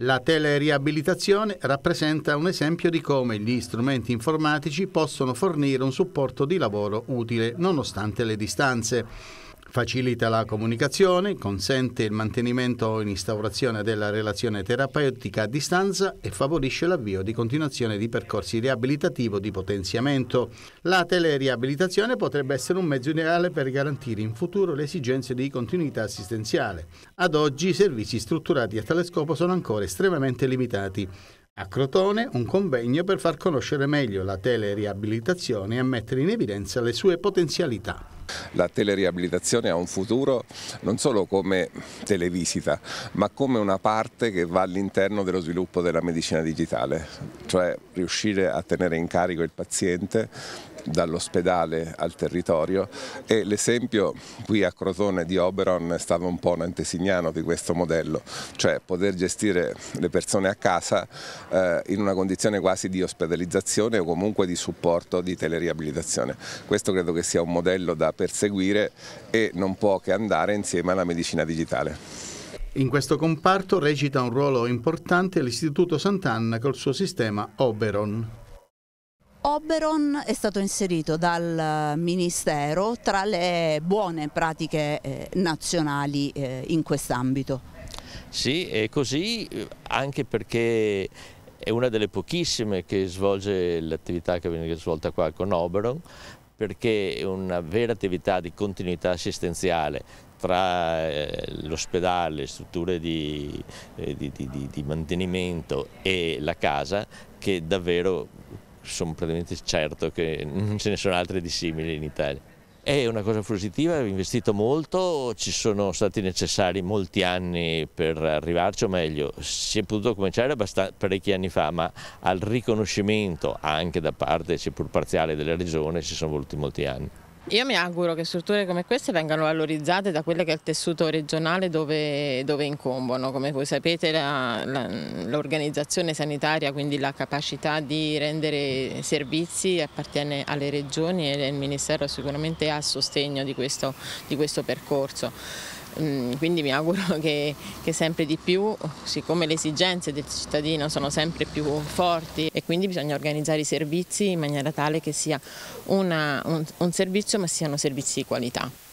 La teleriabilitazione rappresenta un esempio di come gli strumenti informatici possono fornire un supporto di lavoro utile nonostante le distanze facilita la comunicazione, consente il mantenimento in instaurazione della relazione terapeutica a distanza e favorisce l'avvio di continuazione di percorsi riabilitativo di potenziamento. La teleriabilitazione potrebbe essere un mezzo ideale per garantire in futuro le esigenze di continuità assistenziale. Ad oggi i servizi strutturati a tale scopo sono ancora estremamente limitati. A Crotone un convegno per far conoscere meglio la teleriabilitazione e mettere in evidenza le sue potenzialità. La teleriabilitazione ha un futuro non solo come televisita, ma come una parte che va all'interno dello sviluppo della medicina digitale, cioè riuscire a tenere in carico il paziente dall'ospedale al territorio e l'esempio qui a Crotone di Oberon è stato un po' un antesignano di questo modello, cioè poter gestire le persone a casa eh, in una condizione quasi di ospedalizzazione o comunque di supporto di teleriabilitazione. Questo credo che sia un modello da perseguire e non può che andare insieme alla medicina digitale. In questo comparto recita un ruolo importante l'Istituto Sant'Anna col suo sistema Oberon. Oberon è stato inserito dal Ministero tra le buone pratiche eh, nazionali eh, in quest'ambito. Sì, è così eh, anche perché è una delle pochissime che svolge l'attività che viene svolta qua con Oberon, perché una vera attività di continuità assistenziale tra eh, l'ospedale, le strutture eh, di, di, di, di mantenimento e la casa che davvero sono praticamente certo che non ce ne sono altre di simili in Italia. È una cosa positiva, ho investito molto, ci sono stati necessari molti anni per arrivarci, o meglio, si è potuto cominciare parecchi anni fa, ma al riconoscimento anche da parte, seppur parziale, della regione ci sono voluti molti anni. Io mi auguro che strutture come queste vengano valorizzate da quello che è il tessuto regionale dove, dove incombono. Come voi sapete l'organizzazione sanitaria, quindi la capacità di rendere servizi appartiene alle regioni e il Ministero sicuramente ha il sostegno di questo, di questo percorso. Mm, quindi mi auguro che, che, sempre di più, siccome le esigenze del cittadino sono sempre più forti e quindi bisogna organizzare i servizi in maniera tale che sia una, un, un servizio ma siano servizi di qualità.